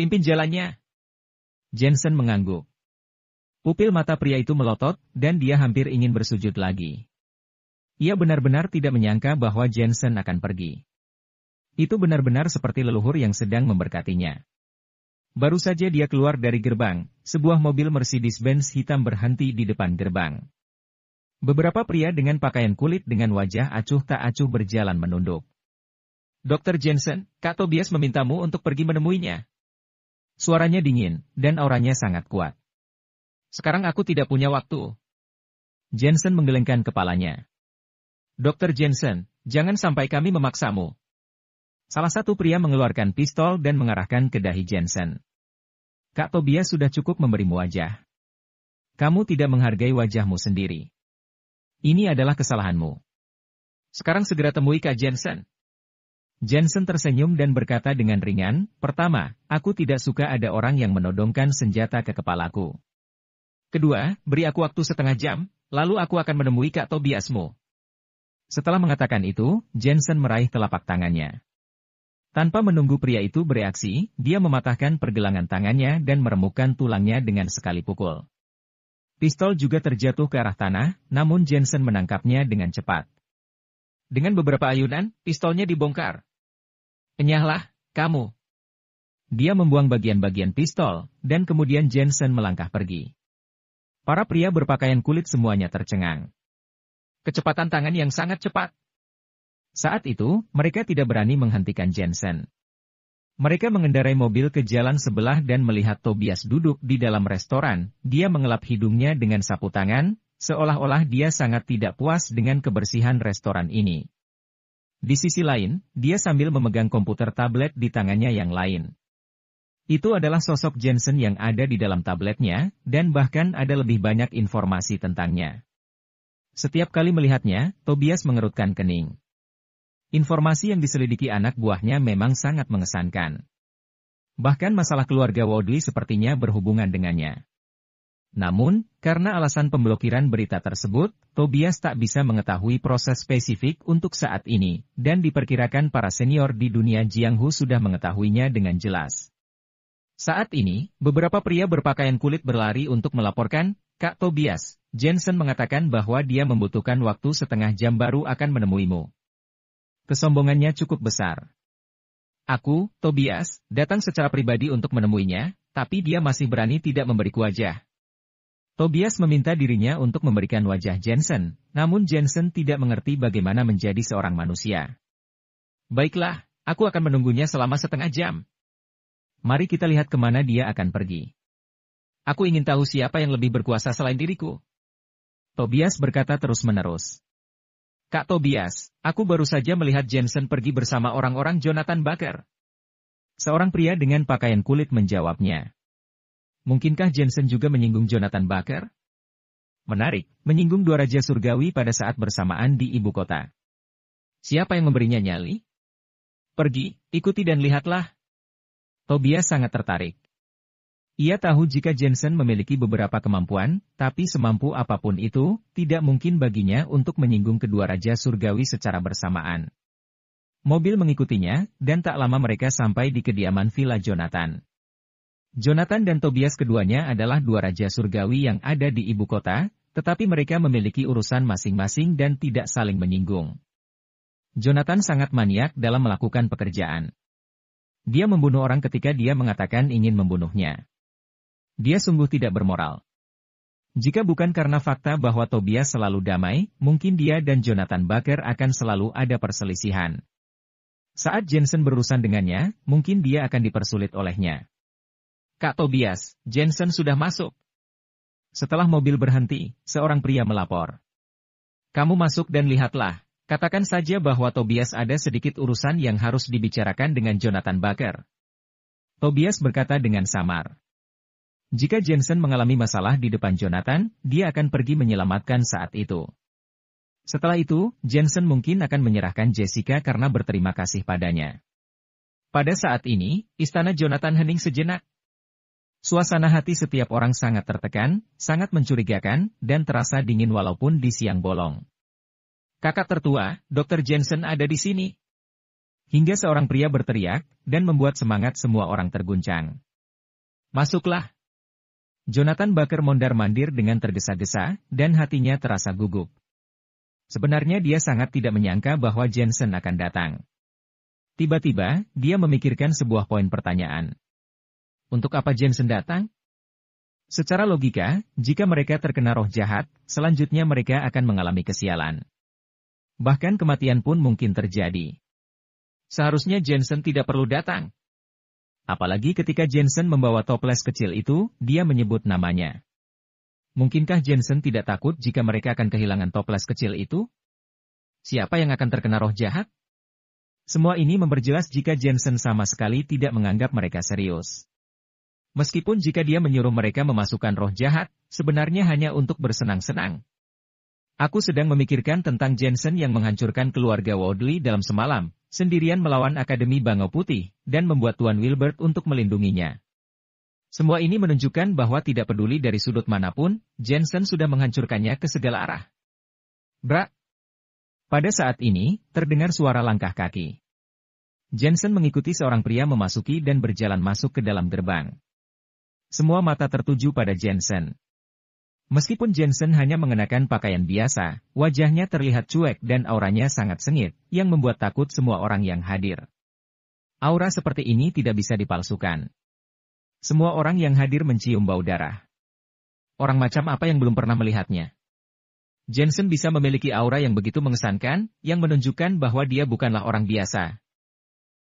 Pimpin jalannya. Jensen mengangguk. Pupil mata pria itu melotot, dan dia hampir ingin bersujud lagi. Ia benar-benar tidak menyangka bahwa Jensen akan pergi. Itu benar-benar seperti leluhur yang sedang memberkatinya. Baru saja dia keluar dari gerbang, sebuah mobil Mercedes-Benz hitam berhenti di depan gerbang. Beberapa pria dengan pakaian kulit dengan wajah acuh tak acuh berjalan menunduk. Dr. Jensen, Kak Tobias memintamu untuk pergi menemuinya. Suaranya dingin, dan auranya sangat kuat. Sekarang aku tidak punya waktu. Jensen menggelengkan kepalanya. Dokter Jensen, jangan sampai kami memaksamu. Salah satu pria mengeluarkan pistol dan mengarahkan ke dahi Jensen. Kak Tobias sudah cukup memberimu wajah. Kamu tidak menghargai wajahmu sendiri. Ini adalah kesalahanmu. Sekarang segera temui Kak Jensen. Jensen tersenyum dan berkata dengan ringan, pertama, aku tidak suka ada orang yang menodongkan senjata ke kepalaku. Kedua, beri aku waktu setengah jam, lalu aku akan menemui Kak Tobiasmu. Setelah mengatakan itu, Jensen meraih telapak tangannya. Tanpa menunggu pria itu bereaksi, dia mematahkan pergelangan tangannya dan meremukkan tulangnya dengan sekali pukul. Pistol juga terjatuh ke arah tanah, namun Jensen menangkapnya dengan cepat. Dengan beberapa ayunan, pistolnya dibongkar. Enyahlah, kamu. Dia membuang bagian-bagian pistol, dan kemudian Jensen melangkah pergi. Para pria berpakaian kulit semuanya tercengang. Kecepatan tangan yang sangat cepat. Saat itu, mereka tidak berani menghentikan Jensen. Mereka mengendarai mobil ke jalan sebelah dan melihat Tobias duduk di dalam restoran. Dia mengelap hidungnya dengan sapu tangan, seolah-olah dia sangat tidak puas dengan kebersihan restoran ini. Di sisi lain, dia sambil memegang komputer tablet di tangannya yang lain. Itu adalah sosok Jensen yang ada di dalam tabletnya, dan bahkan ada lebih banyak informasi tentangnya. Setiap kali melihatnya, Tobias mengerutkan kening. Informasi yang diselidiki anak buahnya memang sangat mengesankan. Bahkan masalah keluarga Wadley sepertinya berhubungan dengannya. Namun, karena alasan pemblokiran berita tersebut, Tobias tak bisa mengetahui proses spesifik untuk saat ini, dan diperkirakan para senior di dunia Jianghu sudah mengetahuinya dengan jelas. Saat ini, beberapa pria berpakaian kulit berlari untuk melaporkan, Kak Tobias, Jensen mengatakan bahwa dia membutuhkan waktu setengah jam baru akan menemuimu. Kesombongannya cukup besar. Aku, Tobias, datang secara pribadi untuk menemuinya, tapi dia masih berani tidak memberiku wajah, Tobias meminta dirinya untuk memberikan wajah Jensen, namun Jensen tidak mengerti bagaimana menjadi seorang manusia. Baiklah, aku akan menunggunya selama setengah jam. Mari kita lihat kemana dia akan pergi. Aku ingin tahu siapa yang lebih berkuasa selain diriku. Tobias berkata terus-menerus. Kak Tobias, aku baru saja melihat Jensen pergi bersama orang-orang Jonathan Baker. Seorang pria dengan pakaian kulit menjawabnya. Mungkinkah Jensen juga menyinggung Jonathan Baker? Menarik, menyinggung dua raja surgawi pada saat bersamaan di ibu kota. Siapa yang memberinya nyali? Pergi, ikuti dan lihatlah. Tobias sangat tertarik. Ia tahu jika Jensen memiliki beberapa kemampuan, tapi semampu apapun itu, tidak mungkin baginya untuk menyinggung kedua raja surgawi secara bersamaan. Mobil mengikutinya, dan tak lama mereka sampai di kediaman Villa Jonathan. Jonathan dan Tobias keduanya adalah dua raja surgawi yang ada di ibu kota, tetapi mereka memiliki urusan masing-masing dan tidak saling menyinggung. Jonathan sangat maniak dalam melakukan pekerjaan. Dia membunuh orang ketika dia mengatakan ingin membunuhnya. Dia sungguh tidak bermoral. Jika bukan karena fakta bahwa Tobias selalu damai, mungkin dia dan Jonathan Baker akan selalu ada perselisihan. Saat Jensen berurusan dengannya, mungkin dia akan dipersulit olehnya. Kak Tobias, Jensen sudah masuk. Setelah mobil berhenti, seorang pria melapor. Kamu masuk dan lihatlah, katakan saja bahwa Tobias ada sedikit urusan yang harus dibicarakan dengan Jonathan Baker. Tobias berkata dengan samar. Jika Jensen mengalami masalah di depan Jonathan, dia akan pergi menyelamatkan saat itu. Setelah itu, Jensen mungkin akan menyerahkan Jessica karena berterima kasih padanya. Pada saat ini, istana Jonathan hening sejenak. Suasana hati setiap orang sangat tertekan, sangat mencurigakan, dan terasa dingin walaupun di siang bolong. Kakak tertua, Dr. Jensen ada di sini. Hingga seorang pria berteriak, dan membuat semangat semua orang terguncang. Masuklah. Jonathan Baker mondar-mandir dengan tergesa-gesa, dan hatinya terasa gugup. Sebenarnya dia sangat tidak menyangka bahwa Jensen akan datang. Tiba-tiba, dia memikirkan sebuah poin pertanyaan. Untuk apa Jensen datang? Secara logika, jika mereka terkena roh jahat, selanjutnya mereka akan mengalami kesialan. Bahkan kematian pun mungkin terjadi. Seharusnya Jensen tidak perlu datang. Apalagi ketika Jensen membawa toples kecil itu, dia menyebut namanya. Mungkinkah Jensen tidak takut jika mereka akan kehilangan toples kecil itu? Siapa yang akan terkena roh jahat? Semua ini memperjelas jika Jensen sama sekali tidak menganggap mereka serius. Meskipun jika dia menyuruh mereka memasukkan roh jahat, sebenarnya hanya untuk bersenang-senang. Aku sedang memikirkan tentang Jensen yang menghancurkan keluarga Wadley dalam semalam, sendirian melawan Akademi Bangau Putih, dan membuat Tuan Wilbert untuk melindunginya. Semua ini menunjukkan bahwa tidak peduli dari sudut manapun, Jensen sudah menghancurkannya ke segala arah. Bra. Pada saat ini, terdengar suara langkah kaki. Jensen mengikuti seorang pria memasuki dan berjalan masuk ke dalam gerbang. Semua mata tertuju pada Jensen. Meskipun Jensen hanya mengenakan pakaian biasa, wajahnya terlihat cuek dan auranya sangat sengit, yang membuat takut semua orang yang hadir. Aura seperti ini tidak bisa dipalsukan. Semua orang yang hadir mencium bau darah. Orang macam apa yang belum pernah melihatnya? Jensen bisa memiliki aura yang begitu mengesankan, yang menunjukkan bahwa dia bukanlah orang biasa.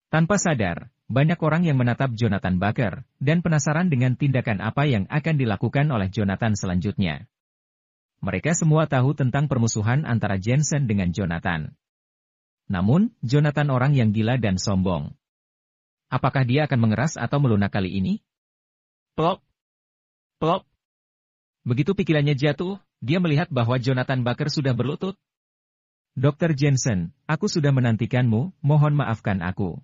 Tanpa sadar, banyak orang yang menatap Jonathan Baker, dan penasaran dengan tindakan apa yang akan dilakukan oleh Jonathan selanjutnya. Mereka semua tahu tentang permusuhan antara Jensen dengan Jonathan. Namun, Jonathan orang yang gila dan sombong. Apakah dia akan mengeras atau melunak kali ini? Plop! Plop! Begitu pikirannya jatuh, dia melihat bahwa Jonathan Baker sudah berlutut. Dr. Jensen, aku sudah menantikanmu, mohon maafkan aku.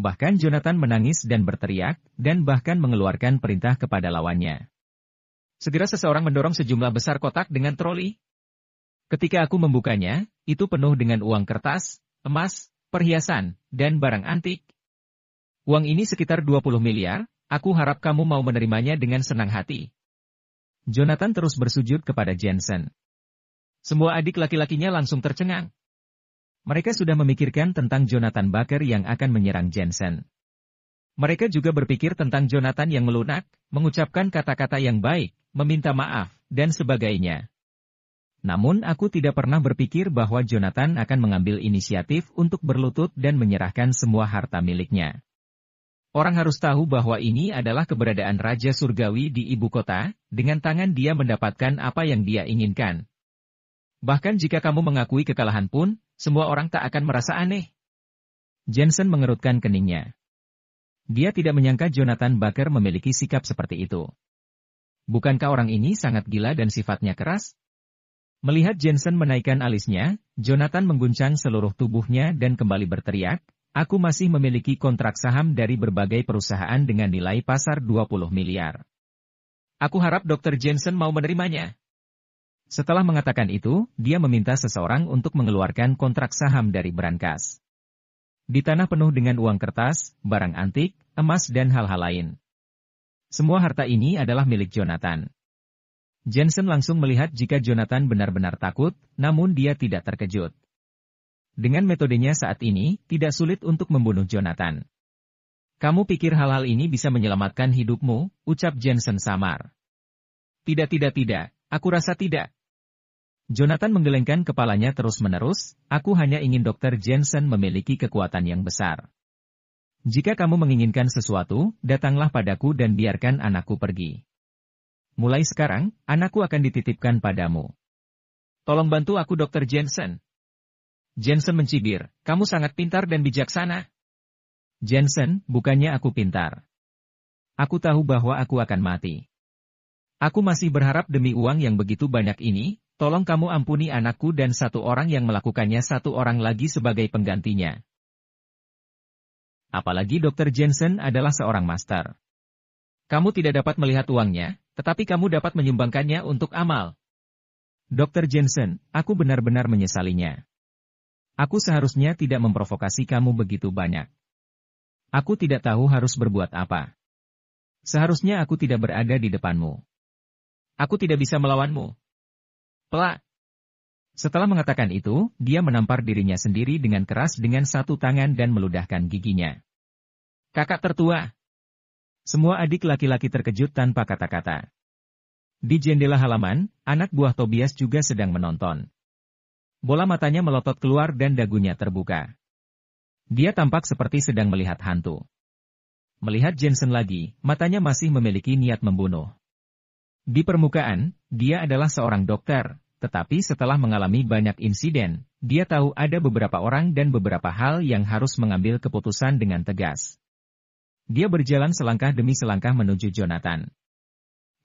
Bahkan Jonathan menangis dan berteriak, dan bahkan mengeluarkan perintah kepada lawannya. Segera seseorang mendorong sejumlah besar kotak dengan troli. Ketika aku membukanya, itu penuh dengan uang kertas, emas, perhiasan, dan barang antik. Uang ini sekitar 20 miliar, aku harap kamu mau menerimanya dengan senang hati. Jonathan terus bersujud kepada Jensen. Semua adik laki-lakinya langsung tercengang. Mereka sudah memikirkan tentang Jonathan Baker yang akan menyerang Jensen. Mereka juga berpikir tentang Jonathan yang melunak, mengucapkan kata-kata yang baik, meminta maaf, dan sebagainya. Namun aku tidak pernah berpikir bahwa Jonathan akan mengambil inisiatif untuk berlutut dan menyerahkan semua harta miliknya. Orang harus tahu bahwa ini adalah keberadaan Raja Surgawi di ibu kota, dengan tangan dia mendapatkan apa yang dia inginkan. Bahkan jika kamu mengakui kekalahan pun, semua orang tak akan merasa aneh. Jensen mengerutkan keningnya. Dia tidak menyangka Jonathan Baker memiliki sikap seperti itu. Bukankah orang ini sangat gila dan sifatnya keras? Melihat Jensen menaikkan alisnya, Jonathan mengguncang seluruh tubuhnya dan kembali berteriak, aku masih memiliki kontrak saham dari berbagai perusahaan dengan nilai pasar 20 miliar. Aku harap Dr. Jensen mau menerimanya. Setelah mengatakan itu, dia meminta seseorang untuk mengeluarkan kontrak saham dari Berankas. Di tanah penuh dengan uang kertas, barang antik, emas dan hal-hal lain. Semua harta ini adalah milik Jonathan. Jensen langsung melihat jika Jonathan benar-benar takut, namun dia tidak terkejut. Dengan metodenya saat ini, tidak sulit untuk membunuh Jonathan. Kamu pikir hal-hal ini bisa menyelamatkan hidupmu, ucap Jensen samar. Tidak tidak tidak, aku rasa tidak, Jonathan menggelengkan kepalanya terus-menerus, aku hanya ingin Dr. Jensen memiliki kekuatan yang besar. Jika kamu menginginkan sesuatu, datanglah padaku dan biarkan anakku pergi. Mulai sekarang, anakku akan dititipkan padamu. Tolong bantu aku Dr. Jensen. Jensen mencibir, kamu sangat pintar dan bijaksana. Jensen, bukannya aku pintar. Aku tahu bahwa aku akan mati. Aku masih berharap demi uang yang begitu banyak ini, Tolong kamu ampuni anakku dan satu orang yang melakukannya satu orang lagi sebagai penggantinya. Apalagi Dr. Jensen adalah seorang master. Kamu tidak dapat melihat uangnya, tetapi kamu dapat menyumbangkannya untuk amal. Dr. Jensen, aku benar-benar menyesalinya. Aku seharusnya tidak memprovokasi kamu begitu banyak. Aku tidak tahu harus berbuat apa. Seharusnya aku tidak berada di depanmu. Aku tidak bisa melawanmu, Pelak. Setelah mengatakan itu, dia menampar dirinya sendiri dengan keras dengan satu tangan dan meludahkan giginya. Kakak tertua. Semua adik laki-laki terkejut tanpa kata-kata. Di jendela halaman, anak buah Tobias juga sedang menonton. Bola matanya melotot keluar dan dagunya terbuka. Dia tampak seperti sedang melihat hantu. Melihat Jensen lagi, matanya masih memiliki niat membunuh. Di permukaan, dia adalah seorang dokter, tetapi setelah mengalami banyak insiden, dia tahu ada beberapa orang dan beberapa hal yang harus mengambil keputusan dengan tegas. Dia berjalan selangkah demi selangkah menuju Jonathan.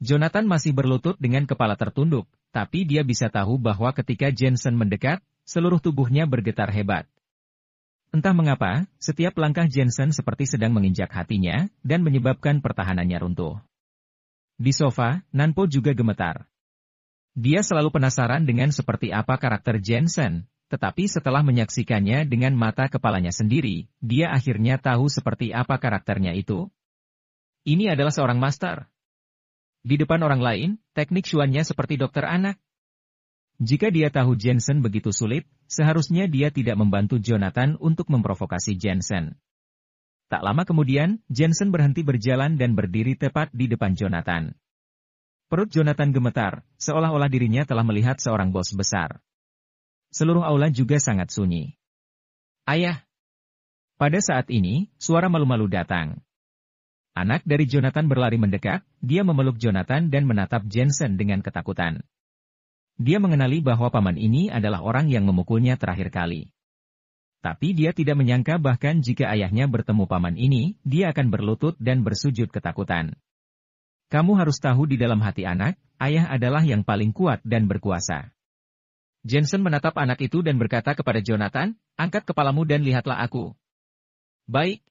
Jonathan masih berlutut dengan kepala tertunduk, tapi dia bisa tahu bahwa ketika Jensen mendekat, seluruh tubuhnya bergetar hebat. Entah mengapa, setiap langkah Jensen seperti sedang menginjak hatinya, dan menyebabkan pertahanannya runtuh. Di sofa, Nanpo juga gemetar. Dia selalu penasaran dengan seperti apa karakter Jensen, tetapi setelah menyaksikannya dengan mata kepalanya sendiri, dia akhirnya tahu seperti apa karakternya itu. Ini adalah seorang master. Di depan orang lain, teknik syuannya seperti dokter anak. Jika dia tahu Jensen begitu sulit, seharusnya dia tidak membantu Jonathan untuk memprovokasi Jensen. Tak lama kemudian, Jensen berhenti berjalan dan berdiri tepat di depan Jonathan. Perut Jonathan gemetar, seolah-olah dirinya telah melihat seorang bos besar. Seluruh aula juga sangat sunyi. Ayah. Pada saat ini, suara malu-malu datang. Anak dari Jonathan berlari mendekat, dia memeluk Jonathan dan menatap Jensen dengan ketakutan. Dia mengenali bahwa paman ini adalah orang yang memukulnya terakhir kali. Tapi dia tidak menyangka bahkan jika ayahnya bertemu paman ini, dia akan berlutut dan bersujud ketakutan. Kamu harus tahu di dalam hati anak, ayah adalah yang paling kuat dan berkuasa. Jensen menatap anak itu dan berkata kepada Jonathan, angkat kepalamu dan lihatlah aku. Baik.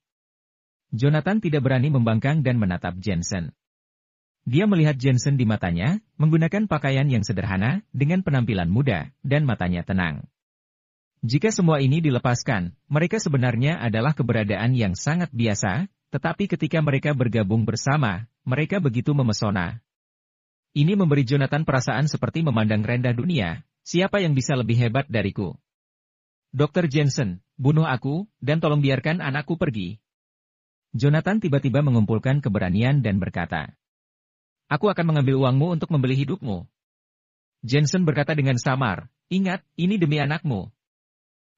Jonathan tidak berani membangkang dan menatap Jensen. Dia melihat Jensen di matanya, menggunakan pakaian yang sederhana, dengan penampilan muda, dan matanya tenang. Jika semua ini dilepaskan, mereka sebenarnya adalah keberadaan yang sangat biasa, tetapi ketika mereka bergabung bersama, mereka begitu memesona. Ini memberi Jonathan perasaan seperti memandang rendah dunia, siapa yang bisa lebih hebat dariku? Dr. Jensen, bunuh aku, dan tolong biarkan anakku pergi. Jonathan tiba-tiba mengumpulkan keberanian dan berkata, Aku akan mengambil uangmu untuk membeli hidupmu. Jensen berkata dengan samar, ingat, ini demi anakmu.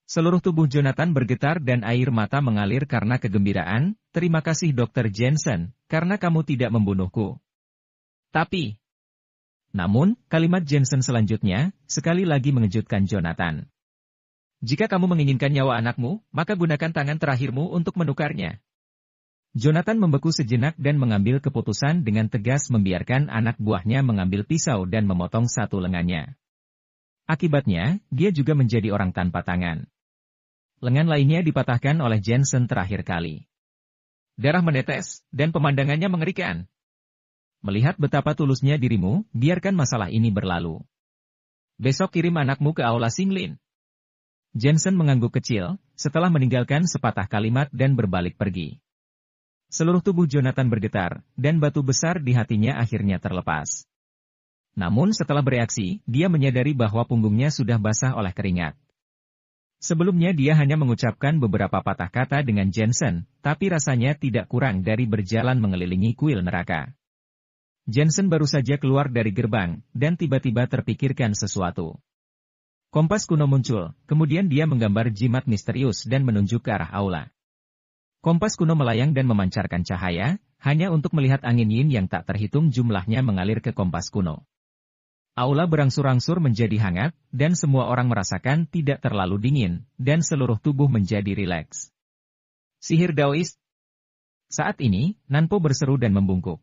Seluruh tubuh Jonathan bergetar dan air mata mengalir karena kegembiraan, terima kasih Dr. Jensen, karena kamu tidak membunuhku. Tapi, namun, kalimat Jensen selanjutnya, sekali lagi mengejutkan Jonathan. Jika kamu menginginkan nyawa anakmu, maka gunakan tangan terakhirmu untuk menukarnya. Jonathan membeku sejenak dan mengambil keputusan dengan tegas membiarkan anak buahnya mengambil pisau dan memotong satu lengannya. Akibatnya, dia juga menjadi orang tanpa tangan lengan lainnya dipatahkan oleh Jensen terakhir kali. Darah menetes, dan pemandangannya mengerikan. Melihat betapa tulusnya dirimu, biarkan masalah ini berlalu. Besok kirim anakmu ke aula Singlin. Jensen mengangguk kecil, setelah meninggalkan sepatah kalimat dan berbalik pergi. Seluruh tubuh Jonathan bergetar, dan batu besar di hatinya akhirnya terlepas. Namun setelah bereaksi, dia menyadari bahwa punggungnya sudah basah oleh keringat. Sebelumnya dia hanya mengucapkan beberapa patah kata dengan Jensen, tapi rasanya tidak kurang dari berjalan mengelilingi kuil neraka. Jensen baru saja keluar dari gerbang, dan tiba-tiba terpikirkan sesuatu. Kompas kuno muncul, kemudian dia menggambar jimat misterius dan menunjuk ke arah aula. Kompas kuno melayang dan memancarkan cahaya, hanya untuk melihat angin yin yang tak terhitung jumlahnya mengalir ke kompas kuno. Aula berangsur-angsur menjadi hangat, dan semua orang merasakan tidak terlalu dingin, dan seluruh tubuh menjadi rileks. Sihir Daoist Saat ini, Nanpo berseru dan membungkuk.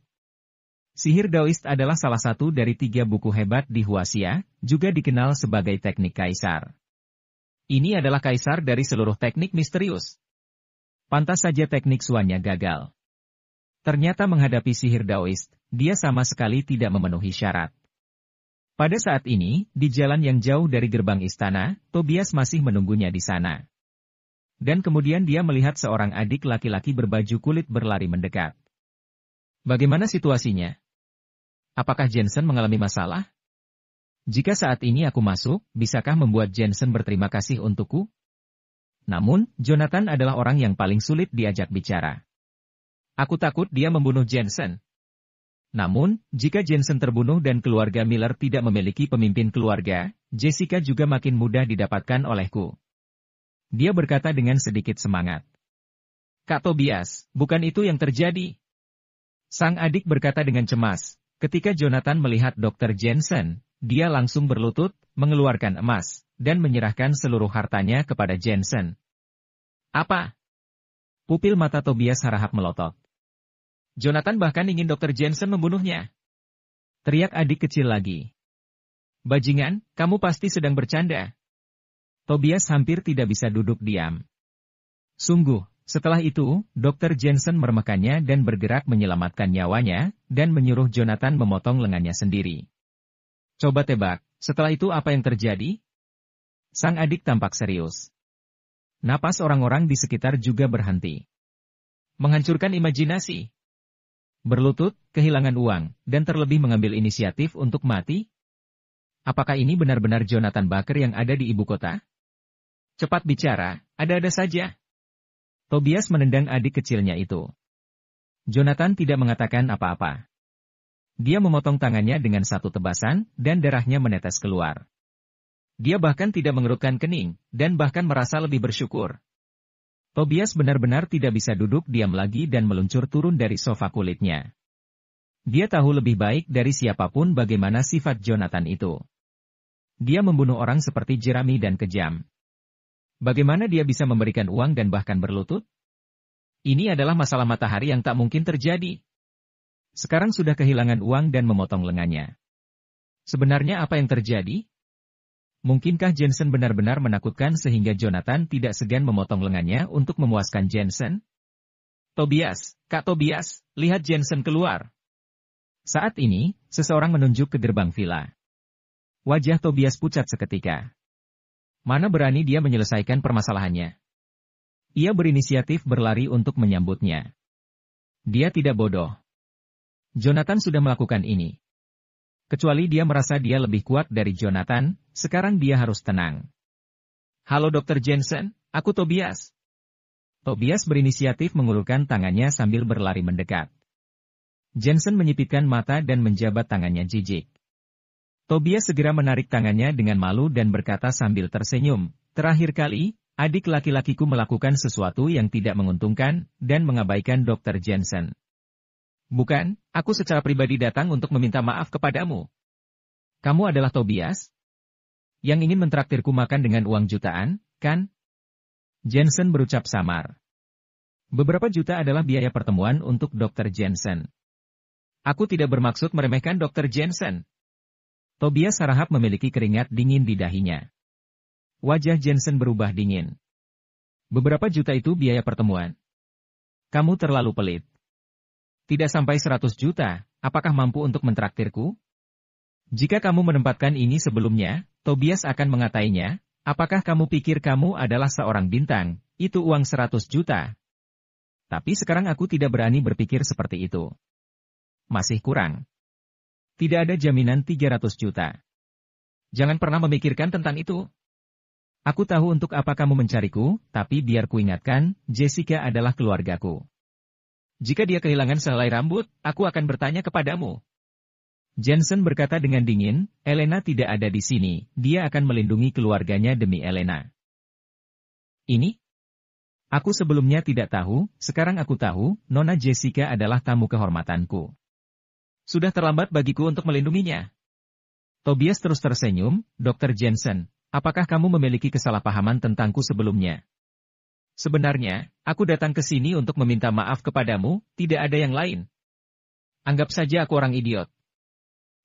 Sihir Daoist adalah salah satu dari tiga buku hebat di Huasia, juga dikenal sebagai teknik kaisar. Ini adalah kaisar dari seluruh teknik misterius. Pantas saja teknik suannya gagal. Ternyata menghadapi sihir Daoist, dia sama sekali tidak memenuhi syarat. Pada saat ini, di jalan yang jauh dari gerbang istana, Tobias masih menunggunya di sana. Dan kemudian dia melihat seorang adik laki-laki berbaju kulit berlari mendekat. Bagaimana situasinya? Apakah Jensen mengalami masalah? Jika saat ini aku masuk, bisakah membuat Jensen berterima kasih untukku? Namun, Jonathan adalah orang yang paling sulit diajak bicara. Aku takut dia membunuh Jensen, namun, jika Jensen terbunuh dan keluarga Miller tidak memiliki pemimpin keluarga, Jessica juga makin mudah didapatkan olehku. Dia berkata dengan sedikit semangat. Kak Tobias, bukan itu yang terjadi. Sang adik berkata dengan cemas, ketika Jonathan melihat Dr. Jensen, dia langsung berlutut, mengeluarkan emas, dan menyerahkan seluruh hartanya kepada Jensen. Apa? Pupil mata Tobias harahap melotot. Jonathan bahkan ingin Dr. Jensen membunuhnya. Teriak adik kecil lagi. Bajingan, kamu pasti sedang bercanda. Tobias hampir tidak bisa duduk diam. Sungguh, setelah itu, Dr. Jensen meremakannya dan bergerak menyelamatkan nyawanya, dan menyuruh Jonathan memotong lengannya sendiri. Coba tebak, setelah itu apa yang terjadi? Sang adik tampak serius. Napas orang-orang di sekitar juga berhenti. Menghancurkan imajinasi berlutut, kehilangan uang, dan terlebih mengambil inisiatif untuk mati? Apakah ini benar-benar Jonathan Baker yang ada di ibu kota? Cepat bicara, ada-ada saja. Tobias menendang adik kecilnya itu. Jonathan tidak mengatakan apa-apa. Dia memotong tangannya dengan satu tebasan, dan darahnya menetes keluar. Dia bahkan tidak mengerutkan kening, dan bahkan merasa lebih bersyukur, Tobias benar-benar tidak bisa duduk diam lagi dan meluncur turun dari sofa kulitnya. Dia tahu lebih baik dari siapapun bagaimana sifat Jonathan itu. Dia membunuh orang seperti jerami dan kejam. Bagaimana dia bisa memberikan uang dan bahkan berlutut? Ini adalah masalah matahari yang tak mungkin terjadi. Sekarang sudah kehilangan uang dan memotong lengannya. Sebenarnya apa yang terjadi? Mungkinkah Jensen benar-benar menakutkan sehingga Jonathan tidak segan memotong lengannya untuk memuaskan Jensen? Tobias, Kak Tobias, lihat Jensen keluar. Saat ini, seseorang menunjuk ke gerbang villa. Wajah Tobias pucat seketika. Mana berani dia menyelesaikan permasalahannya? Ia berinisiatif berlari untuk menyambutnya. Dia tidak bodoh. Jonathan sudah melakukan ini. Kecuali dia merasa dia lebih kuat dari Jonathan, sekarang dia harus tenang. Halo Dr. Jensen, aku Tobias. Tobias berinisiatif mengulurkan tangannya sambil berlari mendekat. Jensen menyipitkan mata dan menjabat tangannya jijik. Tobias segera menarik tangannya dengan malu dan berkata sambil tersenyum, Terakhir kali, adik laki-lakiku melakukan sesuatu yang tidak menguntungkan, dan mengabaikan Dr. Jensen. Bukan, aku secara pribadi datang untuk meminta maaf kepadamu. Kamu adalah Tobias? Yang ingin mentraktirku makan dengan uang jutaan, kan? Jensen berucap samar. Beberapa juta adalah biaya pertemuan untuk Dr. Jensen. Aku tidak bermaksud meremehkan Dr. Jensen. Tobias Sarahap memiliki keringat dingin di dahinya. Wajah Jensen berubah dingin. Beberapa juta itu biaya pertemuan. Kamu terlalu pelit. Tidak sampai 100 juta, apakah mampu untuk mentraktirku? Jika kamu menempatkan ini sebelumnya, Tobias akan mengatainya, apakah kamu pikir kamu adalah seorang bintang, itu uang 100 juta. Tapi sekarang aku tidak berani berpikir seperti itu. Masih kurang. Tidak ada jaminan 300 juta. Jangan pernah memikirkan tentang itu. Aku tahu untuk apa kamu mencariku, tapi biar kuingatkan, Jessica adalah keluargaku. Jika dia kehilangan sehelai rambut, aku akan bertanya kepadamu. Jensen berkata dengan dingin, Elena tidak ada di sini, dia akan melindungi keluarganya demi Elena. Ini? Aku sebelumnya tidak tahu, sekarang aku tahu, Nona Jessica adalah tamu kehormatanku. Sudah terlambat bagiku untuk melindunginya. Tobias terus tersenyum, Dr. Jensen, apakah kamu memiliki kesalahpahaman tentangku sebelumnya? Sebenarnya, aku datang ke sini untuk meminta maaf kepadamu, tidak ada yang lain. Anggap saja aku orang idiot.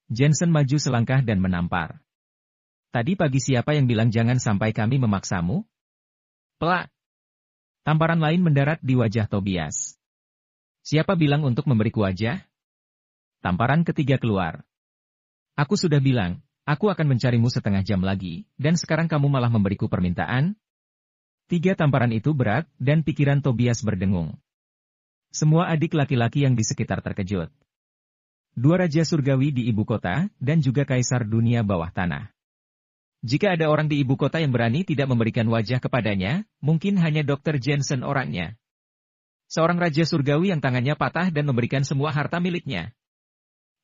Jensen maju selangkah dan menampar. Tadi pagi siapa yang bilang jangan sampai kami memaksamu? Pelak! Tamparan lain mendarat di wajah Tobias. Siapa bilang untuk memberiku wajah? Tamparan ketiga keluar. Aku sudah bilang, aku akan mencarimu setengah jam lagi, dan sekarang kamu malah memberiku permintaan, Tiga tamparan itu berat, dan pikiran Tobias berdengung. Semua adik laki-laki yang di sekitar terkejut. Dua raja surgawi di ibu kota, dan juga kaisar dunia bawah tanah. Jika ada orang di ibu kota yang berani tidak memberikan wajah kepadanya, mungkin hanya Dr. Jensen orangnya. Seorang raja surgawi yang tangannya patah dan memberikan semua harta miliknya.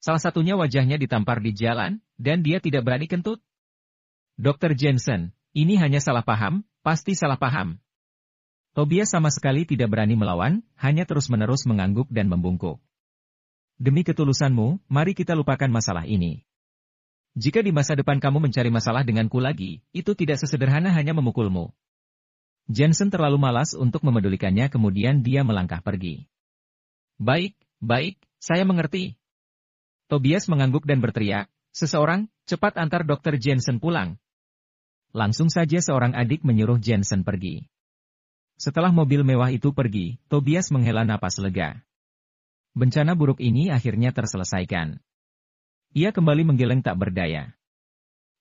Salah satunya wajahnya ditampar di jalan, dan dia tidak berani kentut. Dr. Jensen, ini hanya salah paham, Pasti salah paham. Tobias sama sekali tidak berani melawan, hanya terus-menerus mengangguk dan membungkuk. Demi ketulusanmu, mari kita lupakan masalah ini. Jika di masa depan kamu mencari masalah denganku lagi, itu tidak sesederhana hanya memukulmu. Jensen terlalu malas untuk memedulikannya kemudian dia melangkah pergi. Baik, baik, saya mengerti. Tobias mengangguk dan berteriak, seseorang, cepat antar dokter Jensen pulang, Langsung saja seorang adik menyuruh Jensen pergi. Setelah mobil mewah itu pergi, Tobias menghela napas lega. Bencana buruk ini akhirnya terselesaikan. Ia kembali menggeleng tak berdaya.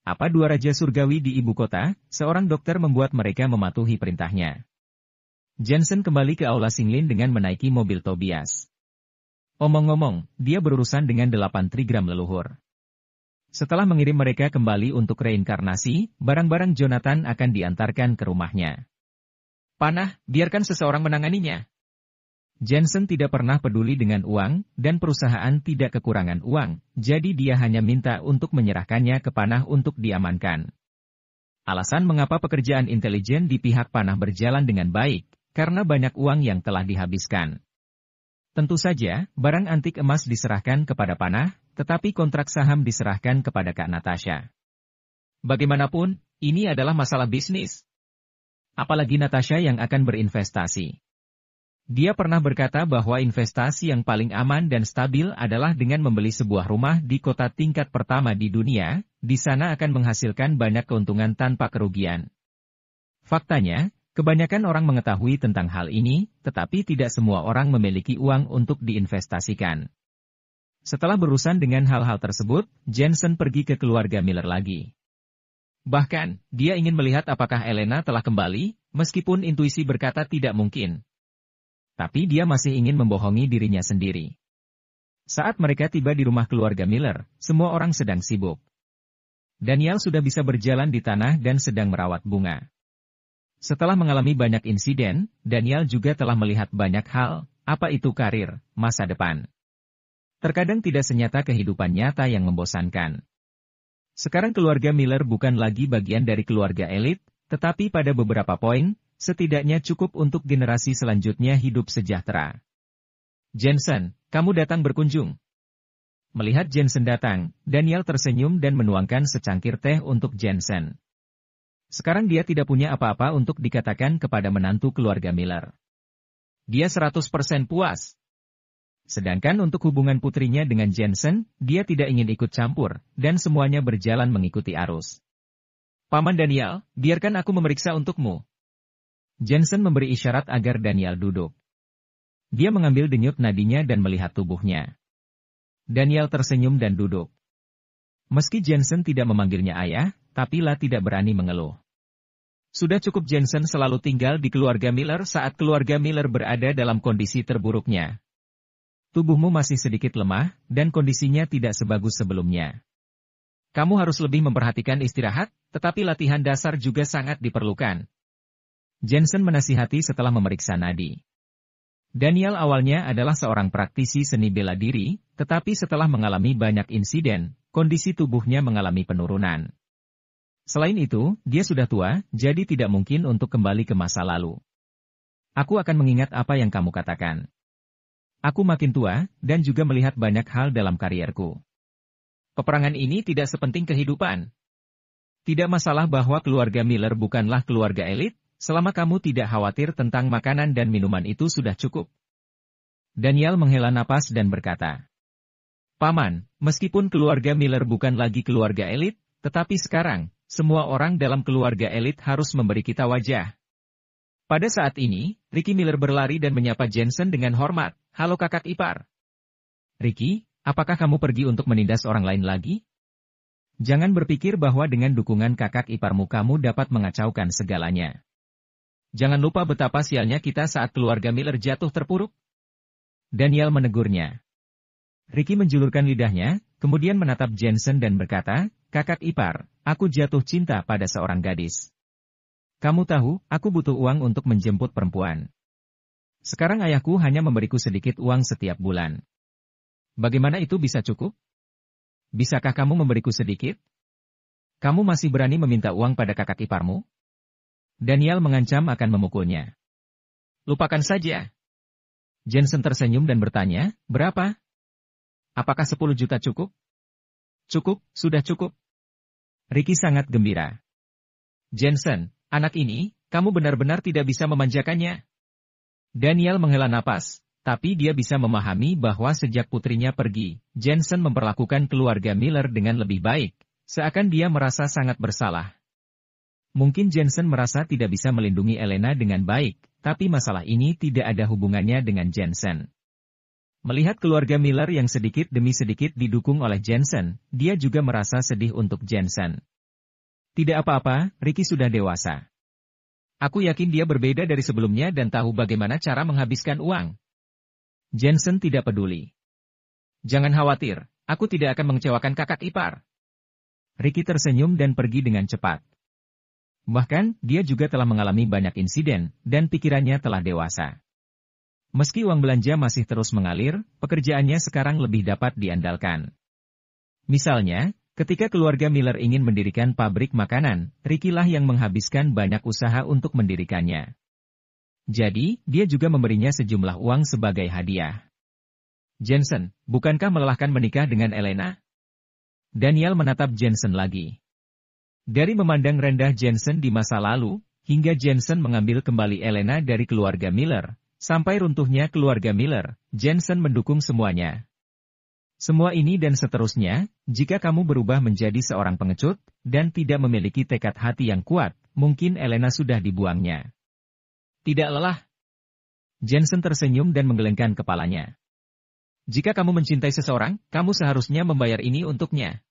Apa dua raja surgawi di ibu kota, seorang dokter membuat mereka mematuhi perintahnya. Jensen kembali ke Aula Singlin dengan menaiki mobil Tobias. Omong-omong, dia berurusan dengan delapan trigram leluhur. Setelah mengirim mereka kembali untuk reinkarnasi, barang-barang Jonathan akan diantarkan ke rumahnya. Panah, biarkan seseorang menanganinya. Jensen tidak pernah peduli dengan uang, dan perusahaan tidak kekurangan uang, jadi dia hanya minta untuk menyerahkannya ke panah untuk diamankan. Alasan mengapa pekerjaan intelijen di pihak panah berjalan dengan baik, karena banyak uang yang telah dihabiskan. Tentu saja, barang antik emas diserahkan kepada panah, tetapi kontrak saham diserahkan kepada Kak Natasha. Bagaimanapun, ini adalah masalah bisnis. Apalagi Natasha yang akan berinvestasi. Dia pernah berkata bahwa investasi yang paling aman dan stabil adalah dengan membeli sebuah rumah di kota tingkat pertama di dunia, di sana akan menghasilkan banyak keuntungan tanpa kerugian. Faktanya, kebanyakan orang mengetahui tentang hal ini, tetapi tidak semua orang memiliki uang untuk diinvestasikan. Setelah berurusan dengan hal-hal tersebut, Jensen pergi ke keluarga Miller lagi. Bahkan, dia ingin melihat apakah Elena telah kembali, meskipun intuisi berkata tidak mungkin. Tapi dia masih ingin membohongi dirinya sendiri. Saat mereka tiba di rumah keluarga Miller, semua orang sedang sibuk. Daniel sudah bisa berjalan di tanah dan sedang merawat bunga. Setelah mengalami banyak insiden, Daniel juga telah melihat banyak hal, apa itu karir, masa depan. Terkadang tidak senyata kehidupan nyata yang membosankan. Sekarang keluarga Miller bukan lagi bagian dari keluarga elit, tetapi pada beberapa poin, setidaknya cukup untuk generasi selanjutnya hidup sejahtera. Jensen, kamu datang berkunjung. Melihat Jensen datang, Daniel tersenyum dan menuangkan secangkir teh untuk Jensen. Sekarang dia tidak punya apa-apa untuk dikatakan kepada menantu keluarga Miller. Dia 100% puas. Sedangkan untuk hubungan putrinya dengan Jensen, dia tidak ingin ikut campur, dan semuanya berjalan mengikuti arus. Paman Daniel, biarkan aku memeriksa untukmu. Jensen memberi isyarat agar Daniel duduk. Dia mengambil denyut nadinya dan melihat tubuhnya. Daniel tersenyum dan duduk. Meski Jensen tidak memanggilnya ayah, tapi La tidak berani mengeluh. Sudah cukup Jensen selalu tinggal di keluarga Miller saat keluarga Miller berada dalam kondisi terburuknya. Tubuhmu masih sedikit lemah, dan kondisinya tidak sebagus sebelumnya. Kamu harus lebih memperhatikan istirahat, tetapi latihan dasar juga sangat diperlukan. Jensen menasihati setelah memeriksa nadi. Daniel awalnya adalah seorang praktisi seni bela diri, tetapi setelah mengalami banyak insiden, kondisi tubuhnya mengalami penurunan. Selain itu, dia sudah tua, jadi tidak mungkin untuk kembali ke masa lalu. Aku akan mengingat apa yang kamu katakan. Aku makin tua, dan juga melihat banyak hal dalam karierku. Peperangan ini tidak sepenting kehidupan. Tidak masalah bahwa keluarga Miller bukanlah keluarga elit, selama kamu tidak khawatir tentang makanan dan minuman itu sudah cukup. Daniel menghela napas dan berkata, Paman, meskipun keluarga Miller bukan lagi keluarga elit, tetapi sekarang, semua orang dalam keluarga elit harus memberi kita wajah. Pada saat ini, Ricky Miller berlari dan menyapa Jensen dengan hormat. Halo kakak ipar. Ricky, apakah kamu pergi untuk menindas orang lain lagi? Jangan berpikir bahwa dengan dukungan kakak iparmu kamu dapat mengacaukan segalanya. Jangan lupa betapa sialnya kita saat keluarga Miller jatuh terpuruk. Daniel menegurnya. Ricky menjulurkan lidahnya, kemudian menatap Jensen dan berkata, Kakak ipar, aku jatuh cinta pada seorang gadis. Kamu tahu, aku butuh uang untuk menjemput perempuan. Sekarang ayahku hanya memberiku sedikit uang setiap bulan. Bagaimana itu bisa cukup? Bisakah kamu memberiku sedikit? Kamu masih berani meminta uang pada kakak iparmu? Daniel mengancam akan memukulnya. Lupakan saja. Jensen tersenyum dan bertanya, berapa? Apakah 10 juta cukup? Cukup, sudah cukup. Ricky sangat gembira. Jensen, anak ini, kamu benar-benar tidak bisa memanjakannya. Daniel menghela napas, tapi dia bisa memahami bahwa sejak putrinya pergi, Jensen memperlakukan keluarga Miller dengan lebih baik, seakan dia merasa sangat bersalah. Mungkin Jensen merasa tidak bisa melindungi Elena dengan baik, tapi masalah ini tidak ada hubungannya dengan Jensen. Melihat keluarga Miller yang sedikit demi sedikit didukung oleh Jensen, dia juga merasa sedih untuk Jensen. Tidak apa-apa, Ricky sudah dewasa. Aku yakin dia berbeda dari sebelumnya dan tahu bagaimana cara menghabiskan uang. Jensen tidak peduli. Jangan khawatir, aku tidak akan mengecewakan kakak ipar. Ricky tersenyum dan pergi dengan cepat. Bahkan, dia juga telah mengalami banyak insiden, dan pikirannya telah dewasa. Meski uang belanja masih terus mengalir, pekerjaannya sekarang lebih dapat diandalkan. Misalnya, Ketika keluarga Miller ingin mendirikan pabrik makanan, Ricky lah yang menghabiskan banyak usaha untuk mendirikannya. Jadi, dia juga memberinya sejumlah uang sebagai hadiah. Jensen, bukankah melelahkan menikah dengan Elena? Daniel menatap Jensen lagi. Dari memandang rendah Jensen di masa lalu, hingga Jensen mengambil kembali Elena dari keluarga Miller, sampai runtuhnya keluarga Miller, Jensen mendukung semuanya. Semua ini dan seterusnya, jika kamu berubah menjadi seorang pengecut, dan tidak memiliki tekad hati yang kuat, mungkin Elena sudah dibuangnya. Tidak lelah. Jensen tersenyum dan menggelengkan kepalanya. Jika kamu mencintai seseorang, kamu seharusnya membayar ini untuknya.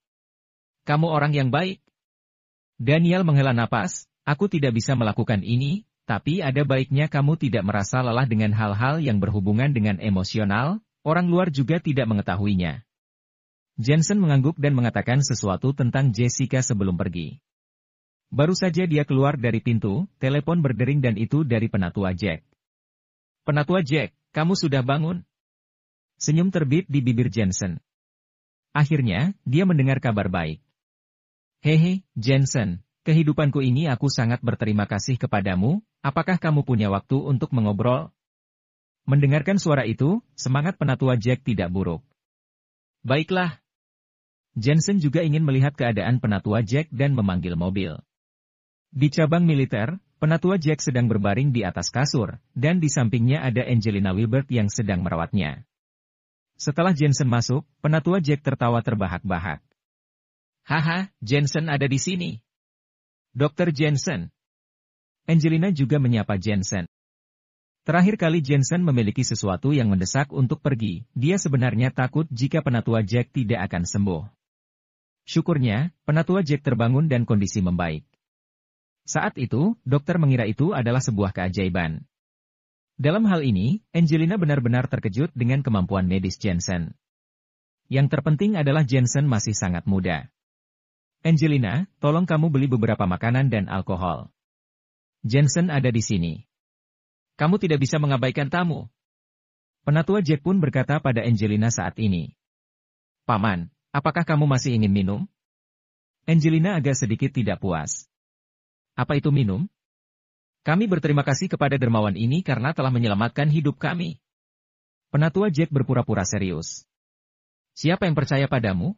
Kamu orang yang baik. Daniel menghela napas, aku tidak bisa melakukan ini, tapi ada baiknya kamu tidak merasa lelah dengan hal-hal yang berhubungan dengan emosional, Orang luar juga tidak mengetahuinya. Jensen mengangguk dan mengatakan sesuatu tentang Jessica sebelum pergi. Baru saja dia keluar dari pintu, telepon berdering dan itu dari penatua Jack. Penatua Jack, kamu sudah bangun? Senyum terbit di bibir Jensen. Akhirnya, dia mendengar kabar baik. Hehe, Jensen, kehidupanku ini aku sangat berterima kasih kepadamu, apakah kamu punya waktu untuk mengobrol? Mendengarkan suara itu, semangat penatua Jack tidak buruk. Baiklah. Jensen juga ingin melihat keadaan penatua Jack dan memanggil mobil. Di cabang militer, penatua Jack sedang berbaring di atas kasur, dan di sampingnya ada Angelina Wilbert yang sedang merawatnya. Setelah Jensen masuk, penatua Jack tertawa terbahak-bahak. Haha, Jensen ada di sini. Dokter Jensen. Angelina juga menyapa Jensen. Terakhir kali Jensen memiliki sesuatu yang mendesak untuk pergi, dia sebenarnya takut jika penatua Jack tidak akan sembuh. Syukurnya, penatua Jack terbangun dan kondisi membaik. Saat itu, dokter mengira itu adalah sebuah keajaiban. Dalam hal ini, Angelina benar-benar terkejut dengan kemampuan medis Jensen. Yang terpenting adalah Jensen masih sangat muda. Angelina, tolong kamu beli beberapa makanan dan alkohol. Jensen ada di sini. Kamu tidak bisa mengabaikan tamu. Penatua Jack pun berkata pada Angelina saat ini. Paman, apakah kamu masih ingin minum? Angelina agak sedikit tidak puas. Apa itu minum? Kami berterima kasih kepada dermawan ini karena telah menyelamatkan hidup kami. Penatua Jack berpura-pura serius. Siapa yang percaya padamu?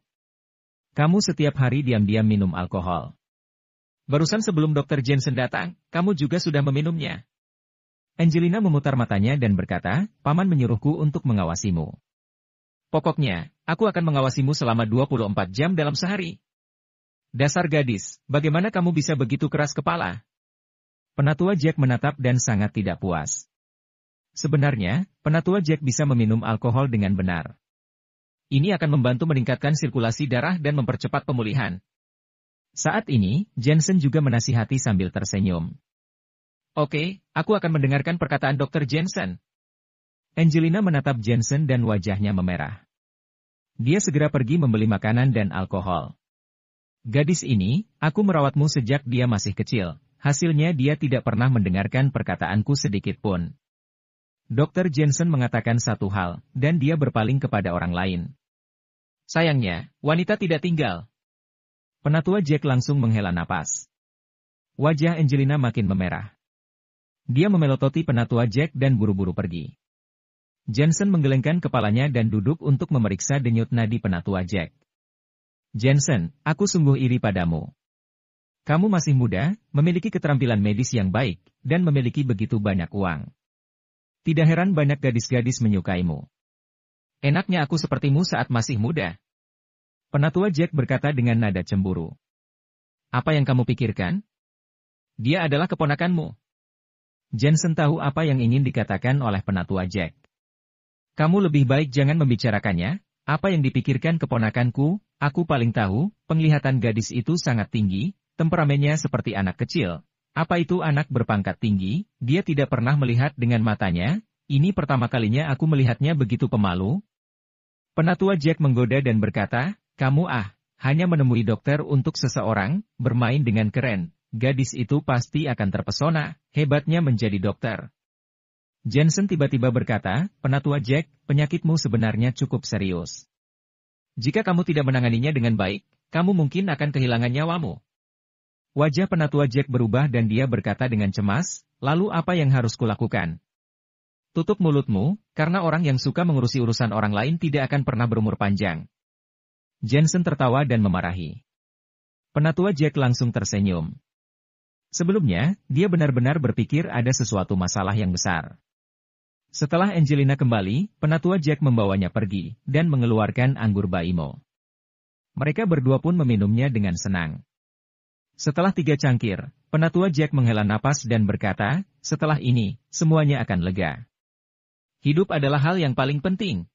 Kamu setiap hari diam-diam minum alkohol. Barusan sebelum Dr. Jensen datang, kamu juga sudah meminumnya. Angelina memutar matanya dan berkata, Paman menyuruhku untuk mengawasimu. Pokoknya, aku akan mengawasimu selama 24 jam dalam sehari. Dasar gadis, bagaimana kamu bisa begitu keras kepala? Penatua Jack menatap dan sangat tidak puas. Sebenarnya, penatua Jack bisa meminum alkohol dengan benar. Ini akan membantu meningkatkan sirkulasi darah dan mempercepat pemulihan. Saat ini, Jensen juga menasihati sambil tersenyum. Oke, aku akan mendengarkan perkataan Dr. Jensen. Angelina menatap Jensen dan wajahnya memerah. Dia segera pergi membeli makanan dan alkohol. Gadis ini, aku merawatmu sejak dia masih kecil. Hasilnya dia tidak pernah mendengarkan perkataanku sedikit pun. Dr. Jensen mengatakan satu hal, dan dia berpaling kepada orang lain. Sayangnya, wanita tidak tinggal. Penatua Jack langsung menghela napas. Wajah Angelina makin memerah. Dia memelototi penatua Jack dan buru-buru pergi. Jensen menggelengkan kepalanya dan duduk untuk memeriksa denyut nadi penatua Jack. Jensen, aku sungguh iri padamu. Kamu masih muda, memiliki keterampilan medis yang baik, dan memiliki begitu banyak uang. Tidak heran banyak gadis-gadis menyukaimu. Enaknya aku sepertimu saat masih muda. Penatua Jack berkata dengan nada cemburu. Apa yang kamu pikirkan? Dia adalah keponakanmu. Jensen tahu apa yang ingin dikatakan oleh penatua Jack. Kamu lebih baik jangan membicarakannya, apa yang dipikirkan keponakanku, aku paling tahu, penglihatan gadis itu sangat tinggi, temperamennya seperti anak kecil. Apa itu anak berpangkat tinggi, dia tidak pernah melihat dengan matanya, ini pertama kalinya aku melihatnya begitu pemalu. Penatua Jack menggoda dan berkata, kamu ah, hanya menemui dokter untuk seseorang, bermain dengan keren, Gadis itu pasti akan terpesona, hebatnya menjadi dokter. Jensen tiba-tiba berkata, penatua Jack, penyakitmu sebenarnya cukup serius. Jika kamu tidak menanganinya dengan baik, kamu mungkin akan kehilangan nyawamu. Wajah penatua Jack berubah dan dia berkata dengan cemas, lalu apa yang harus kulakukan? Tutup mulutmu, karena orang yang suka mengurusi urusan orang lain tidak akan pernah berumur panjang. Jensen tertawa dan memarahi. Penatua Jack langsung tersenyum. Sebelumnya, dia benar-benar berpikir ada sesuatu masalah yang besar. Setelah Angelina kembali, penatua Jack membawanya pergi, dan mengeluarkan anggur Baimo. Mereka berdua pun meminumnya dengan senang. Setelah tiga cangkir, penatua Jack menghela napas dan berkata, setelah ini, semuanya akan lega. Hidup adalah hal yang paling penting.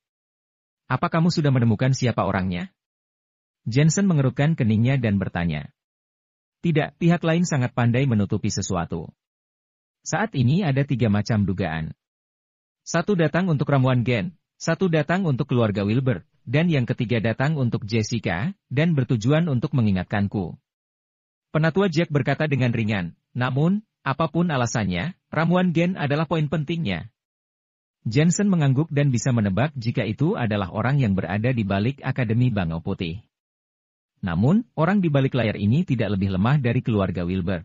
Apa kamu sudah menemukan siapa orangnya? Jensen mengerutkan keningnya dan bertanya. Tidak, pihak lain sangat pandai menutupi sesuatu. Saat ini ada tiga macam dugaan. Satu datang untuk ramuan Gen, satu datang untuk keluarga Wilbur, dan yang ketiga datang untuk Jessica, dan bertujuan untuk mengingatkanku. Penatua Jack berkata dengan ringan, namun, apapun alasannya, ramuan Gen adalah poin pentingnya. Jensen mengangguk dan bisa menebak jika itu adalah orang yang berada di balik Akademi Bangau Putih. Namun, orang di balik layar ini tidak lebih lemah dari keluarga Wilbert.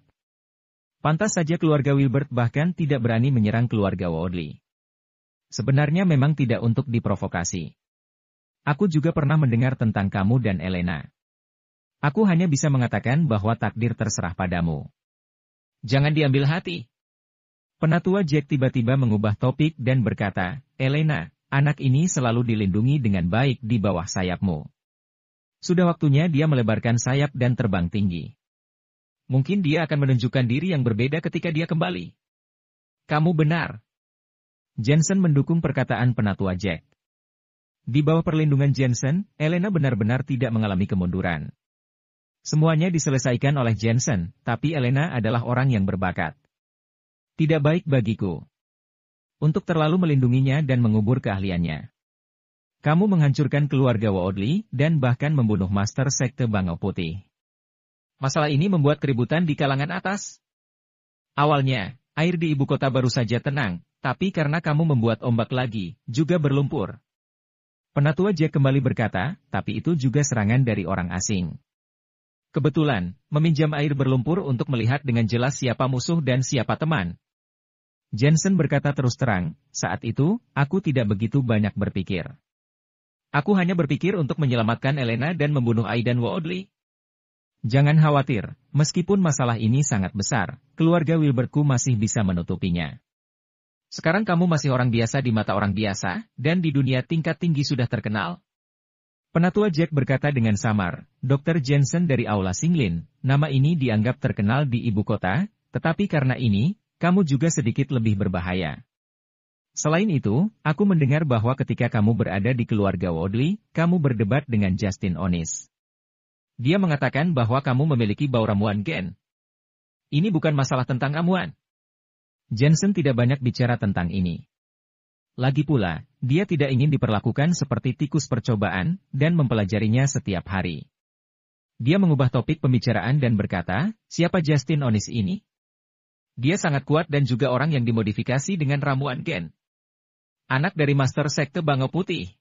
Pantas saja keluarga Wilbert bahkan tidak berani menyerang keluarga Wardley. Sebenarnya memang tidak untuk diprovokasi. Aku juga pernah mendengar tentang kamu dan Elena. Aku hanya bisa mengatakan bahwa takdir terserah padamu. Jangan diambil hati. Penatua Jack tiba-tiba mengubah topik dan berkata, Elena, anak ini selalu dilindungi dengan baik di bawah sayapmu. Sudah waktunya dia melebarkan sayap dan terbang tinggi. Mungkin dia akan menunjukkan diri yang berbeda ketika dia kembali. Kamu benar. Jensen mendukung perkataan penatua Jack. Di bawah perlindungan Jensen, Elena benar-benar tidak mengalami kemunduran. Semuanya diselesaikan oleh Jensen, tapi Elena adalah orang yang berbakat. Tidak baik bagiku. Untuk terlalu melindunginya dan mengubur keahliannya. Kamu menghancurkan keluarga Woodley dan bahkan membunuh master sekte Bangau Putih. Masalah ini membuat keributan di kalangan atas. Awalnya, air di ibu kota baru saja tenang, tapi karena kamu membuat ombak lagi, juga berlumpur. Penatua Jack kembali berkata, tapi itu juga serangan dari orang asing. Kebetulan, meminjam air berlumpur untuk melihat dengan jelas siapa musuh dan siapa teman. Jensen berkata terus terang, saat itu, aku tidak begitu banyak berpikir. Aku hanya berpikir untuk menyelamatkan Elena dan membunuh Aidan Woodley. Jangan khawatir, meskipun masalah ini sangat besar, keluarga Wilberku masih bisa menutupinya. Sekarang kamu masih orang biasa di mata orang biasa, dan di dunia tingkat tinggi sudah terkenal. Penatua Jack berkata dengan samar, Dr. Jensen dari Aula Singlin, nama ini dianggap terkenal di ibu kota, tetapi karena ini, kamu juga sedikit lebih berbahaya. Selain itu, aku mendengar bahwa ketika kamu berada di keluarga Wadley, kamu berdebat dengan Justin Onis. Dia mengatakan bahwa kamu memiliki bau ramuan gen. Ini bukan masalah tentang ramuan. Jensen tidak banyak bicara tentang ini. Lagi pula, dia tidak ingin diperlakukan seperti tikus percobaan, dan mempelajarinya setiap hari. Dia mengubah topik pembicaraan dan berkata, siapa Justin Onis ini? Dia sangat kuat dan juga orang yang dimodifikasi dengan ramuan gen anak dari Master Sekte Bangau Putih.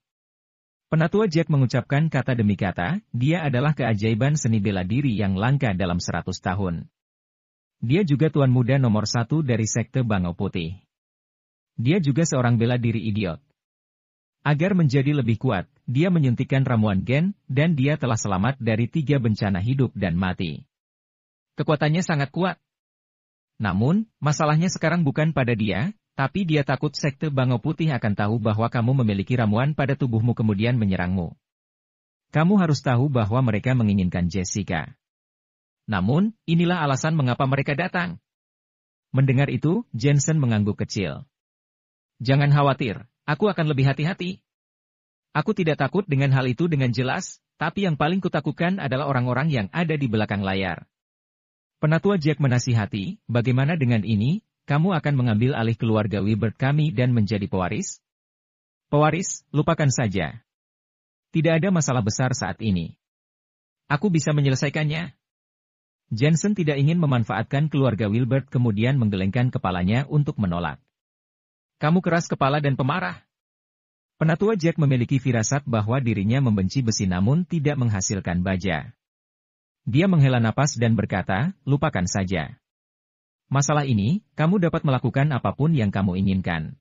Penatua Jack mengucapkan kata demi kata, dia adalah keajaiban seni bela diri yang langka dalam 100 tahun. Dia juga tuan muda nomor satu dari Sekte Bangau Putih. Dia juga seorang bela diri idiot. Agar menjadi lebih kuat, dia menyuntikkan ramuan gen, dan dia telah selamat dari tiga bencana hidup dan mati. Kekuatannya sangat kuat. Namun, masalahnya sekarang bukan pada dia, tapi dia takut sekte bangau Putih akan tahu bahwa kamu memiliki ramuan pada tubuhmu kemudian menyerangmu. Kamu harus tahu bahwa mereka menginginkan Jessica. Namun, inilah alasan mengapa mereka datang. Mendengar itu, Jensen mengangguk kecil. Jangan khawatir, aku akan lebih hati-hati. Aku tidak takut dengan hal itu dengan jelas, tapi yang paling kutakutkan adalah orang-orang yang ada di belakang layar. Penatua Jack menasihati, bagaimana dengan ini, kamu akan mengambil alih keluarga Wibert kami dan menjadi pewaris? Pewaris, lupakan saja. Tidak ada masalah besar saat ini. Aku bisa menyelesaikannya. Jensen tidak ingin memanfaatkan keluarga Wilbert kemudian menggelengkan kepalanya untuk menolak. Kamu keras kepala dan pemarah. Penatua Jack memiliki firasat bahwa dirinya membenci besi namun tidak menghasilkan baja. Dia menghela napas dan berkata, lupakan saja. Masalah ini, kamu dapat melakukan apapun yang kamu inginkan.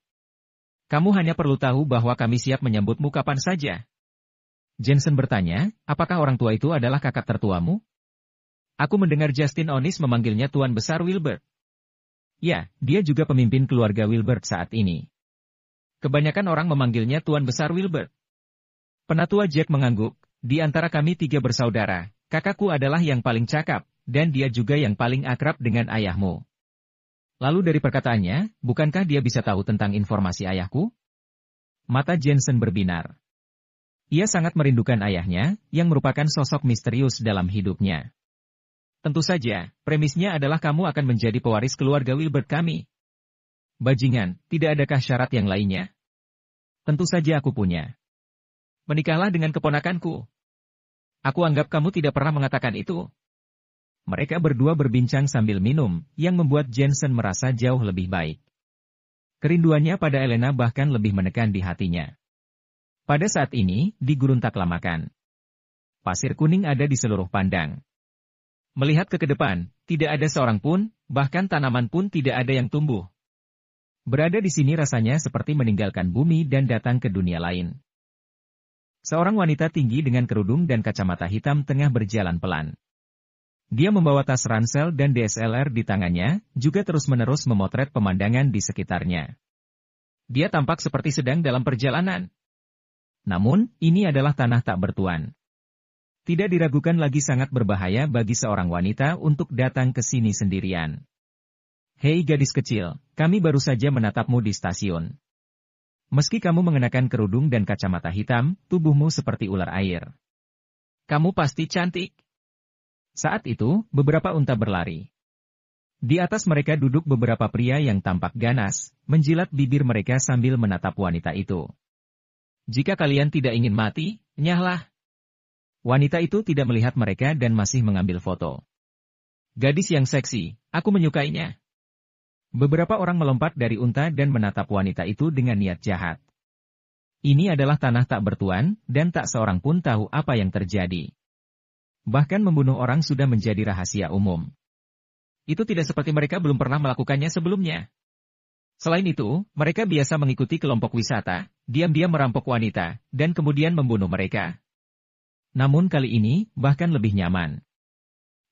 Kamu hanya perlu tahu bahwa kami siap menyambutmu kapan saja. Jensen bertanya, apakah orang tua itu adalah kakak tertuamu? Aku mendengar Justin Onis memanggilnya Tuan Besar Wilbert. Ya, dia juga pemimpin keluarga Wilbert saat ini. Kebanyakan orang memanggilnya Tuan Besar Wilbert. Penatua Jack mengangguk, di antara kami tiga bersaudara, kakakku adalah yang paling cakap, dan dia juga yang paling akrab dengan ayahmu. Lalu dari perkataannya, bukankah dia bisa tahu tentang informasi ayahku? Mata Jensen berbinar. Ia sangat merindukan ayahnya, yang merupakan sosok misterius dalam hidupnya. Tentu saja, premisnya adalah kamu akan menjadi pewaris keluarga Wilbert kami. Bajingan, tidak adakah syarat yang lainnya? Tentu saja aku punya. Menikahlah dengan keponakanku. Aku anggap kamu tidak pernah mengatakan itu. Mereka berdua berbincang sambil minum, yang membuat Jensen merasa jauh lebih baik. Kerinduannya pada Elena bahkan lebih menekan di hatinya. Pada saat ini, di gurun taklamakan. Pasir kuning ada di seluruh pandang. Melihat ke kedepan, tidak ada seorang pun, bahkan tanaman pun tidak ada yang tumbuh. Berada di sini rasanya seperti meninggalkan bumi dan datang ke dunia lain. Seorang wanita tinggi dengan kerudung dan kacamata hitam tengah berjalan pelan. Dia membawa tas ransel dan DSLR di tangannya, juga terus-menerus memotret pemandangan di sekitarnya. Dia tampak seperti sedang dalam perjalanan. Namun, ini adalah tanah tak bertuan. Tidak diragukan lagi sangat berbahaya bagi seorang wanita untuk datang ke sini sendirian. Hei gadis kecil, kami baru saja menatapmu di stasiun. Meski kamu mengenakan kerudung dan kacamata hitam, tubuhmu seperti ular air. Kamu pasti cantik. Saat itu, beberapa unta berlari. Di atas mereka duduk beberapa pria yang tampak ganas, menjilat bibir mereka sambil menatap wanita itu. Jika kalian tidak ingin mati, nyahlah. Wanita itu tidak melihat mereka dan masih mengambil foto. Gadis yang seksi, aku menyukainya. Beberapa orang melompat dari unta dan menatap wanita itu dengan niat jahat. Ini adalah tanah tak bertuan, dan tak seorang pun tahu apa yang terjadi. Bahkan membunuh orang sudah menjadi rahasia umum. Itu tidak seperti mereka belum pernah melakukannya sebelumnya. Selain itu, mereka biasa mengikuti kelompok wisata, diam-diam merampok wanita, dan kemudian membunuh mereka. Namun kali ini, bahkan lebih nyaman.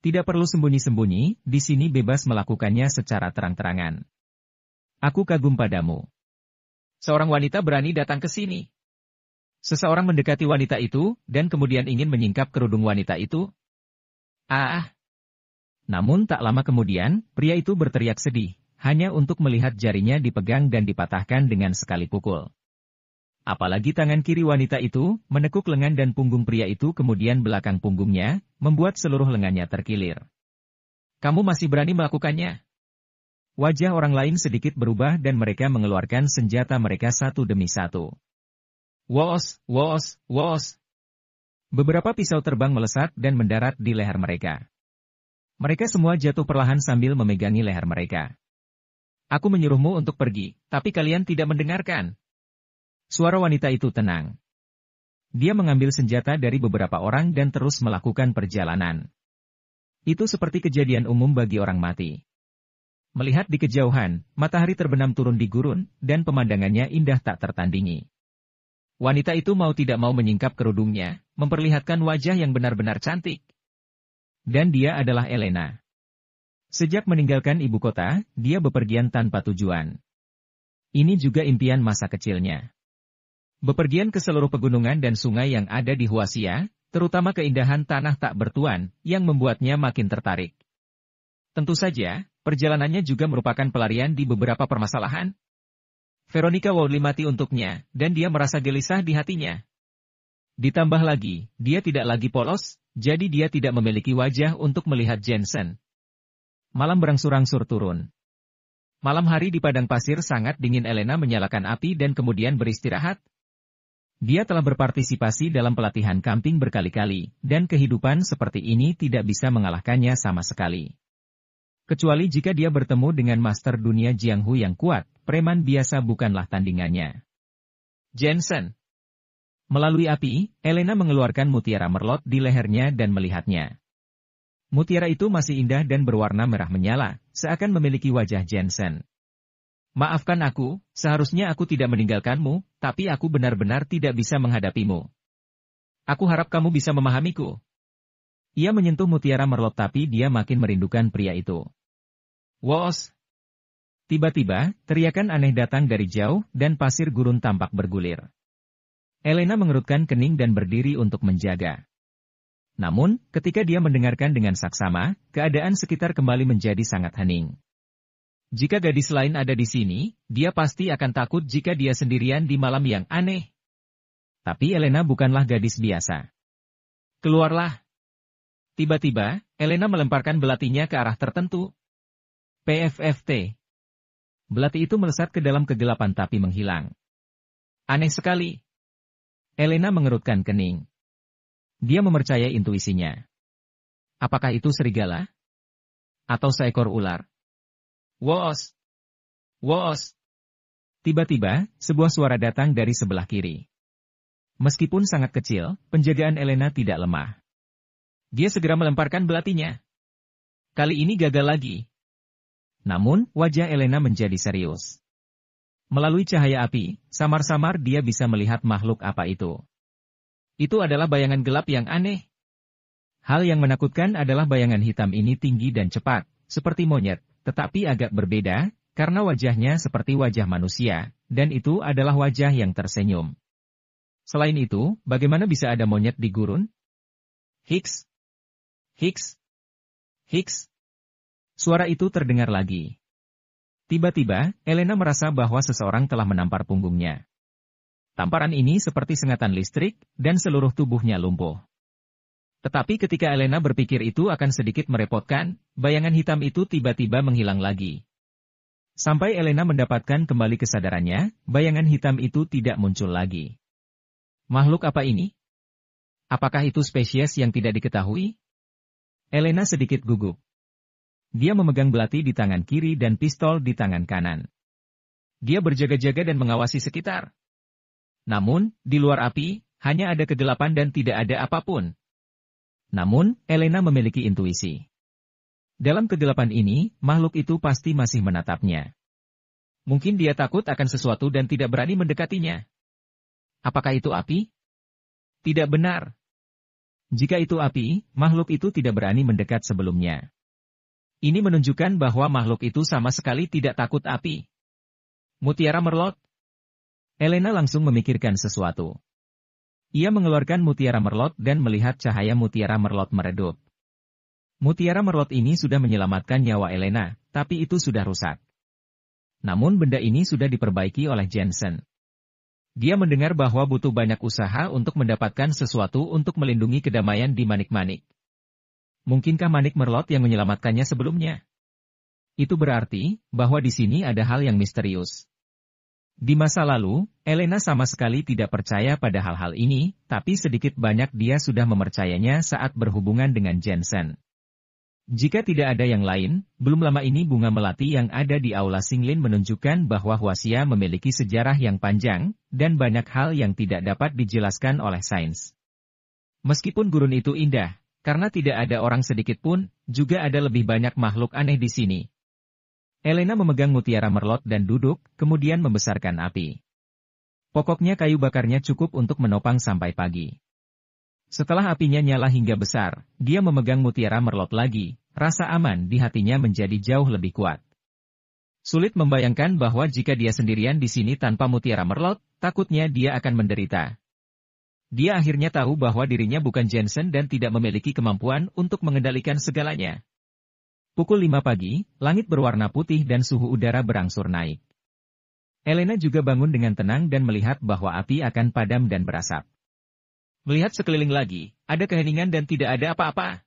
Tidak perlu sembunyi-sembunyi, di sini bebas melakukannya secara terang-terangan. Aku kagum padamu. Seorang wanita berani datang ke sini. Seseorang mendekati wanita itu, dan kemudian ingin menyingkap kerudung wanita itu. Ah! Namun tak lama kemudian, pria itu berteriak sedih, hanya untuk melihat jarinya dipegang dan dipatahkan dengan sekali pukul. Apalagi tangan kiri wanita itu, menekuk lengan dan punggung pria itu kemudian belakang punggungnya, membuat seluruh lengannya terkilir. Kamu masih berani melakukannya? Wajah orang lain sedikit berubah dan mereka mengeluarkan senjata mereka satu demi satu. Woos, woos, woos. Beberapa pisau terbang melesat dan mendarat di leher mereka. Mereka semua jatuh perlahan sambil memegangi leher mereka. Aku menyuruhmu untuk pergi, tapi kalian tidak mendengarkan. Suara wanita itu tenang. Dia mengambil senjata dari beberapa orang dan terus melakukan perjalanan. Itu seperti kejadian umum bagi orang mati. Melihat di kejauhan, matahari terbenam turun di gurun, dan pemandangannya indah tak tertandingi. Wanita itu mau tidak mau menyingkap kerudungnya, memperlihatkan wajah yang benar-benar cantik. Dan dia adalah Elena. Sejak meninggalkan ibu kota, dia bepergian tanpa tujuan. Ini juga impian masa kecilnya. Bepergian ke seluruh pegunungan dan sungai yang ada di Huasia, terutama keindahan tanah tak bertuan, yang membuatnya makin tertarik. Tentu saja, perjalanannya juga merupakan pelarian di beberapa permasalahan, Veronica Wowli mati untuknya, dan dia merasa gelisah di hatinya. Ditambah lagi, dia tidak lagi polos, jadi dia tidak memiliki wajah untuk melihat Jensen. Malam berangsur-angsur turun. Malam hari di padang pasir sangat dingin Elena menyalakan api dan kemudian beristirahat. Dia telah berpartisipasi dalam pelatihan camping berkali-kali, dan kehidupan seperti ini tidak bisa mengalahkannya sama sekali. Kecuali jika dia bertemu dengan master dunia Jianghu yang kuat, preman biasa bukanlah tandingannya. Jensen. Melalui api, Elena mengeluarkan mutiara merlot di lehernya dan melihatnya. Mutiara itu masih indah dan berwarna merah menyala, seakan memiliki wajah Jensen. Maafkan aku, seharusnya aku tidak meninggalkanmu, tapi aku benar-benar tidak bisa menghadapimu. Aku harap kamu bisa memahamiku. Ia menyentuh mutiara merlot tapi dia makin merindukan pria itu. Was. Tiba-tiba, teriakan aneh datang dari jauh, dan pasir gurun tampak bergulir. Elena mengerutkan kening dan berdiri untuk menjaga. Namun, ketika dia mendengarkan dengan saksama, keadaan sekitar kembali menjadi sangat hening. Jika gadis lain ada di sini, dia pasti akan takut jika dia sendirian di malam yang aneh. Tapi Elena bukanlah gadis biasa. Keluarlah. Tiba-tiba, Elena melemparkan belatinya ke arah tertentu. PFFT, Belati itu melesat ke dalam kegelapan tapi menghilang. Aneh sekali. Elena mengerutkan kening. Dia memercayai intuisinya. Apakah itu serigala? Atau seekor ular? Woos! Woos! Tiba-tiba, sebuah suara datang dari sebelah kiri. Meskipun sangat kecil, penjagaan Elena tidak lemah. Dia segera melemparkan belatinya. Kali ini gagal lagi. Namun, wajah Elena menjadi serius. Melalui cahaya api, samar-samar dia bisa melihat makhluk apa itu. Itu adalah bayangan gelap yang aneh. Hal yang menakutkan adalah bayangan hitam ini tinggi dan cepat, seperti monyet, tetapi agak berbeda, karena wajahnya seperti wajah manusia, dan itu adalah wajah yang tersenyum. Selain itu, bagaimana bisa ada monyet di gurun? Higgs. Higgs. Higgs. Suara itu terdengar lagi. Tiba-tiba, Elena merasa bahwa seseorang telah menampar punggungnya. Tamparan ini seperti sengatan listrik, dan seluruh tubuhnya lumpuh. Tetapi ketika Elena berpikir itu akan sedikit merepotkan, bayangan hitam itu tiba-tiba menghilang lagi. Sampai Elena mendapatkan kembali kesadarannya, bayangan hitam itu tidak muncul lagi. Makhluk apa ini? Apakah itu spesies yang tidak diketahui? Elena sedikit gugup. Dia memegang belati di tangan kiri dan pistol di tangan kanan. Dia berjaga-jaga dan mengawasi sekitar. Namun, di luar api, hanya ada kegelapan dan tidak ada apapun. Namun, Elena memiliki intuisi. Dalam kegelapan ini, makhluk itu pasti masih menatapnya. Mungkin dia takut akan sesuatu dan tidak berani mendekatinya. Apakah itu api? Tidak benar. Jika itu api, makhluk itu tidak berani mendekat sebelumnya. Ini menunjukkan bahwa makhluk itu sama sekali tidak takut api. Mutiara merlot? Elena langsung memikirkan sesuatu. Ia mengeluarkan mutiara merlot dan melihat cahaya mutiara merlot meredup. Mutiara merlot ini sudah menyelamatkan nyawa Elena, tapi itu sudah rusak. Namun benda ini sudah diperbaiki oleh Jensen. Dia mendengar bahwa butuh banyak usaha untuk mendapatkan sesuatu untuk melindungi kedamaian di manik-manik. Mungkinkah Manik Merlot yang menyelamatkannya sebelumnya? Itu berarti, bahwa di sini ada hal yang misterius. Di masa lalu, Elena sama sekali tidak percaya pada hal-hal ini, tapi sedikit banyak dia sudah mempercayanya saat berhubungan dengan Jensen. Jika tidak ada yang lain, belum lama ini bunga melati yang ada di Aula Singlin menunjukkan bahwa Huasia memiliki sejarah yang panjang, dan banyak hal yang tidak dapat dijelaskan oleh sains. Meskipun gurun itu indah, karena tidak ada orang sedikit pun, juga ada lebih banyak makhluk aneh di sini. Elena memegang mutiara merlot dan duduk, kemudian membesarkan api. Pokoknya kayu bakarnya cukup untuk menopang sampai pagi. Setelah apinya nyala hingga besar, dia memegang mutiara merlot lagi, rasa aman di hatinya menjadi jauh lebih kuat. Sulit membayangkan bahwa jika dia sendirian di sini tanpa mutiara merlot, takutnya dia akan menderita. Dia akhirnya tahu bahwa dirinya bukan Jensen dan tidak memiliki kemampuan untuk mengendalikan segalanya. Pukul 5 pagi, langit berwarna putih dan suhu udara berangsur naik. Elena juga bangun dengan tenang dan melihat bahwa api akan padam dan berasap. Melihat sekeliling lagi, ada keheningan dan tidak ada apa-apa.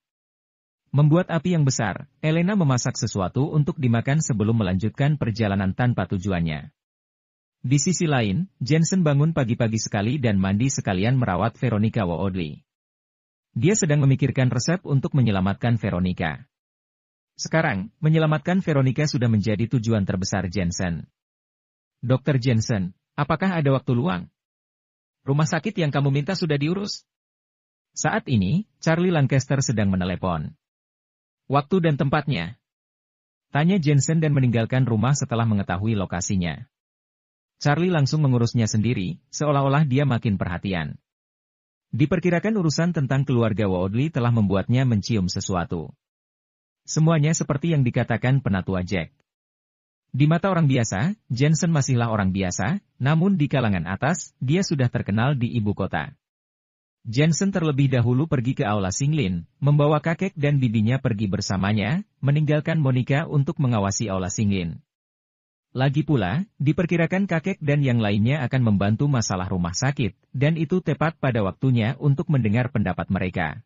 Membuat api yang besar, Elena memasak sesuatu untuk dimakan sebelum melanjutkan perjalanan tanpa tujuannya. Di sisi lain, Jensen bangun pagi-pagi sekali dan mandi sekalian merawat Veronica Woodley. Dia sedang memikirkan resep untuk menyelamatkan Veronica. Sekarang, menyelamatkan Veronica sudah menjadi tujuan terbesar Jensen. Dokter Jensen, apakah ada waktu luang? Rumah sakit yang kamu minta sudah diurus? Saat ini, Charlie Lancaster sedang menelepon. Waktu dan tempatnya. Tanya Jensen dan meninggalkan rumah setelah mengetahui lokasinya. Charlie langsung mengurusnya sendiri, seolah-olah dia makin perhatian. Diperkirakan urusan tentang keluarga Woodley telah membuatnya mencium sesuatu. Semuanya seperti yang dikatakan penatua Jack. Di mata orang biasa, Jensen masihlah orang biasa, namun di kalangan atas, dia sudah terkenal di ibu kota. Jensen terlebih dahulu pergi ke aula Singlin, membawa kakek dan bibinya pergi bersamanya, meninggalkan Monica untuk mengawasi aula Singlin. Lagi pula, diperkirakan kakek dan yang lainnya akan membantu masalah rumah sakit, dan itu tepat pada waktunya untuk mendengar pendapat mereka.